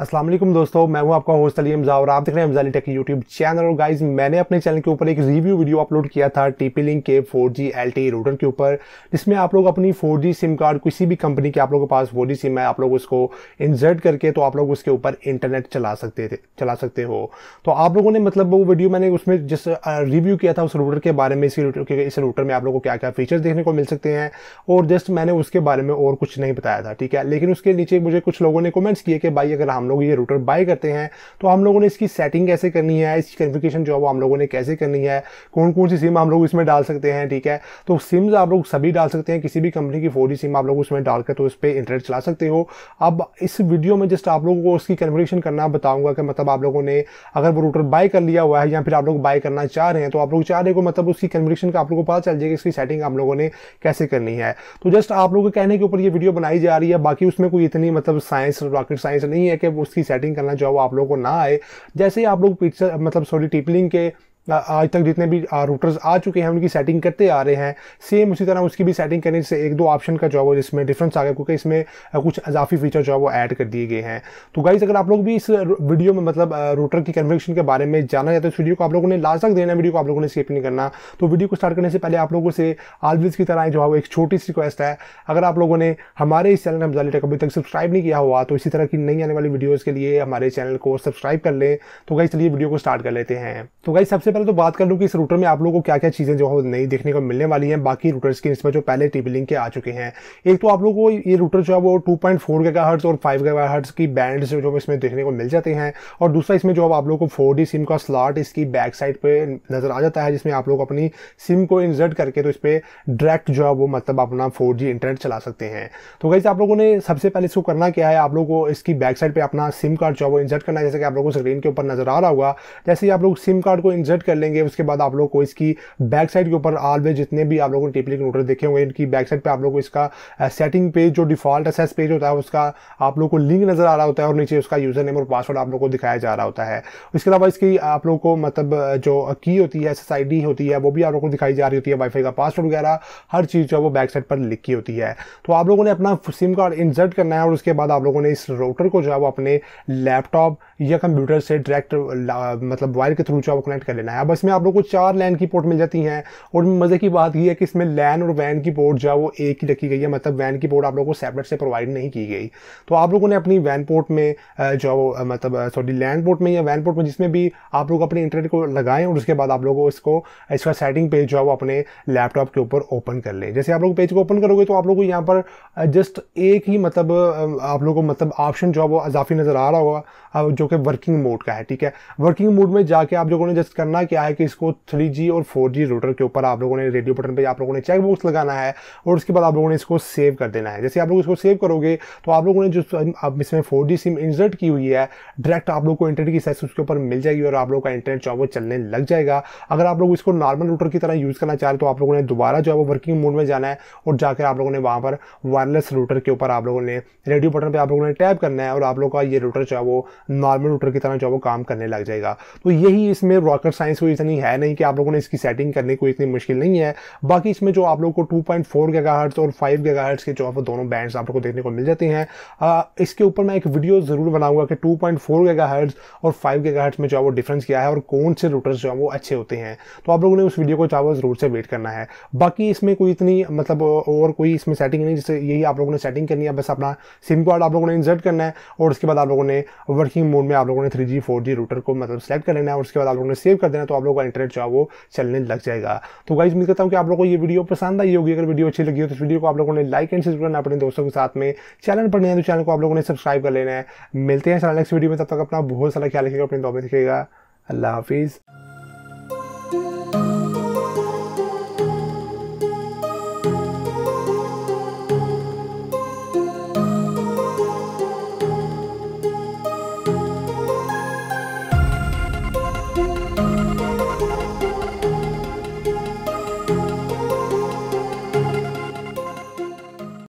असलम दोस्तों मैं हूं आपका होस्ट अली हमजा और आप देख रहे हैं हमजाली टेक यूट्यूब चैनल और गाइज मैंने अपने चैनल के ऊपर एक रिव्यू वीडियो अपलोड किया था टीपी लिंक के 4G LTE रूटर के ऊपर जिसमें आप लोग अपनी 4G सिम कार्ड किसी भी कंपनी के आप लोगों के पास 4G सिम है आप लोग उसको इंसर्ट करके तो आप लोग उसके ऊपर इंटरनेट चला सकते थे चला सकते हो तो आप लोगों ने मतलब वो वीडियो मैंने उसमें जिस रिव्यू किया था उस रूटर के बारे में इसी इस रूटर में आप लोगों को क्या क्या फीचर्स देखने को मिल सकते हैं और जस्ट मैंने उसके बारे में और कुछ नहीं बताया था ठीक है लेकिन उसके नीचे मुझे कुछ लोगों ने कमेंट्स किए कि भाई अगर हम लोग ये रूटर बाय करते हैं तो हम लोगों ने इसकी सेटिंग कैसे करनी है इसकी कन्फिकेशन जो है वो हम लोगों ने कैसे करनी है कौन कौन सी सिम हम लोग इसमें डाल सकते हैं ठीक है तो सिम्स आप लोग सभी डाल सकते हैं किसी भी कंपनी की फोर सिम आप लोग उसमें डालकर तो उस पर इंटरनेट चला सकते हो अब इस वीडियो में जस्ट आप लोगों को उसकी कन्फिकेशन करना बताऊँगा कि मतलब आप लोगों ने अगर वो रूटर बाय कर लिया हुआ है या फिर आप लोग बाय करना चाह रहे हैं तो आप लोग चाह रहे हो मतलब उसकी कन्फिकेशन का आप लोगों को पता चल जाएगा इसकी सेटिंग आप लोगों ने कैसे करनी है तो जस्ट आप लोगों के कहने के ऊपर ये वीडियो बनाई जा रही है बाकी उसमें कोई इतनी मतलब साइंस रॉकेट साइंस नहीं है कि उसकी सेटिंग करना जो है वो आप लोगों को ना आए जैसे ही आप लोग पिक्चर मतलब सॉरी टिपलिंग के आज तक जितने भी रूटर्स आ चुके हैं उनकी सेटिंग करते आ रहे हैं सेम उसी तरह उसकी भी सेटिंग करने से एक दो ऑप्शन का जो है वो इसमें डिफरेंस आ गया क्योंकि इसमें कुछ अजाफी फीचर जो है वो ऐड कर दिए गए हैं तो गाइज अगर आप लोग भी इस वीडियो में मतलब रूटर की कन्वेक्शन के बारे में जाना जाता है वीडियो को आप लोगों ने लास्ट तक देना वीडियो को आप लोगों ने स्केप नहीं करना तो वीडियो को स्टार्ट करने से पहले आप लोगों से आलविज की तरह जो है वो एक छोटी सी रिक्वेस्ट है अगर आप लोगों ने हमारे इस चैनल हमजा टेक अभी तक सब्सक्राइब नहीं किया हुआ तो इसी तरह की नई आने वाली वीडियोज़ के लिए हमारे चैनल को सब्सक्राइब कर लें तो गाइज चलिए वीडियो को स्टार्ट कर लेते हैं तो गाइज सबसे पहले तो बात कर लूँ कि इस रूटर में आप लोगों को क्या क्या चीज़ें जो है नई देखने को मिलने वाली हैं बाकी रूटर्स की इसमें जो पहले टीबी लिंक के आ चुके हैं एक तो आप लोगों को ये रूटर जो है वो two point four gigahertz और फाइव गीगा हर्ट्स की बैंड जो इसमें देखने को मिल जाते हैं और दूसरा इसमें जो आप लोग को फोर सिम का स्लॉट इसकी बैक साइड पर नज़र आ जाता है जिसमें आप लोग अपनी सिम को इंजर्ट करके तो इस पर डायरेक्ट जो है वो मतलब अपना फोर इंटरनेट चला सकते हैं तो वैसे आप लोगों ने सबसे पहले इसको करना क्या है आप लोगों को इसकी बैक साइड पर अपना सिम कार्ड जो है वो इंजर्ट करना है जैसे कि आप लोगों को स्क्रीन के ऊपर नज़र आ रहा होगा जैसे ही आप लोग सिम कार्ड को इंजर्ट कर लेंगे उसके बाद आप लोग को इसकी बैक साइड के ऊपर ऑलवेज जितने भी आप लोगों ने टिपली नोटर देखे होंगे इनकी बैक साइड पर आप लोग को इसका सेटिंग पेज जो डिफॉल्ट एस पेज होता है उसका आप लोग को लिंक नज़र आ रहा होता है और नीचे उसका यूज़र नेम और पासवर्ड आप लोग को दिखाया जा रहा होता है इसके अलावा इसकी आप लोग को मतलब जो की होती है एस होती है वो भी आप लोग को दिखाई जा रही होती है वाईफाई का पासवर्ड वगैरह हर चीज़ जो है वो बैक साइड पर लिखी होती है तो आप लोगों ने अपना सिम कार्ड इंसर्ट करना है और उसके बाद आप लोगों ने इस राउटर को जो है वो अपने लैपटॉप या कंप्यूटर से डायरेक्ट मतलब वायर के थ्रू जो है वो कनेक्ट कर लेना है है अब इसमें आप लोग को चार लैन की पोर्ट मिल जाती हैं और मज़े की बात यह है कि इसमें लैन और वैन की पोर्ट जो है वो एक ही रखी गई है मतलब वैन की पोर्ट आप लोग को सेपरेट से प्रोवाइड नहीं की गई तो आप लोगों ने अपनी वैन पोर्ट में जो वो मतलब सॉरी लैंड पोर्ट में या वैन पोर्ट में जिसमें भी आप लोग अपने इंटरनेट को लगाएं और उसके बाद आप लोगों इसको इसका सेटिंग पेज जो है वो अपने लैपटॉप के ऊपर ओपन कर लें जैसे आप लोग पेज को ओपन करोगे तो आप लोग को यहाँ पर जस्ट एक ही मतलब आप लोगों को मतलब ऑप्शन जो है वो अजाफी नज़र आ रहा होगा जो कि वर्किंग मोड का है ठीक है वर्किंग मोड में जाके आप लोगों ने जस्ट करना करना क्या है कि इसको 3G और 4G राउटर के ऊपर आप लोगों ने रेडियो बटन पे आप लोगों ने चेक बॉक्स लगाना है और उसके बाद आप लोगों ने इसको सेव कर देना है जैसे आप लोग इसको सेव करोगे तो आप लोगों ने जो अब इसमें फोर सिम इंसर्ट की हुई है डायरेक्ट आप लोग को इंटरनेट की साइज उसके ऊपर मिल जाएगी और आप लोग का इंटरनेट जो चलने लग जाएगा अगर आप लोग इसको नॉर्मल राउटर की तरह यूज़ करना चाह रहे तो आप लोगों ने दोबारा जो है वो वर्किंग मोड में जाना है और जाकर आप लोगों ने वहाँ पर वायरलेस रूटर के ऊपर आप लोगों ने रेडियो बटन पर आप लोगों ने टैप करना है और आप लोग का ये रूटर जो है वो नॉर्मल रूटर की तरह जो है वो काम करने लग जाएगा तो यही इसमें रॉकेट साइंस साइंस कोई इतनी है नहीं कि आप लोगों ने इसकी सेटिंग करने कोई इतनी मुश्किल नहीं है बाकी इसमें जो आप लोग को टू पॉइंट फोर और फाइव गीगा के जो है वो दोनों बैंड्स आप लोग को देखने को मिल जाते हैं आ, इसके ऊपर मैं एक वीडियो ज़रूर बनाऊंगा कि टू पॉइंट फोर और फाइव गीगा में जो है वो डिफरेंस क्या है और कौन से रूटर्स जो है वो अच्छे होते हैं तो आप लोगों ने उस वीडियो को चाहो ज़रूर से वेट करना है बाकी इसमें कोई इतनी मतलब और कोई इसमें सेटिंग नहीं जैसे यही आप लोगों ने सेटिंग करनी है बस अपना सिम कार्ड आप लोगों ने इंसर्ट करना है और उसके बाद आप लोगों ने वर्किंग मोड में आप लोगों ने थ्री जी रूटर को मतलब सेलेक्ट कर लेना है और उसके बाद आप लोगों ने सेव कर देना देना तो आप लोगों का इंटरनेट जो है वो चलने लग जाएगा तो गाइज उम्मीद करता हूँ कि आप लोगों को ये वीडियो पसंद आई होगी अगर वीडियो अच्छी लगी हो तो इस वीडियो को आप लोगों ने लाइक एंड सब्सक्राइब करना अपने दोस्तों के साथ में चैनल पर नहीं है तो चैनल को आप लोगों ने सब्सक्राइब कर लेना है मिलते हैं नेक्स्ट वीडियो में तब तक अपना बहुत सारा ख्याल रखिएगा अपने दौर में रखिएगा अल्लाह हाफिज़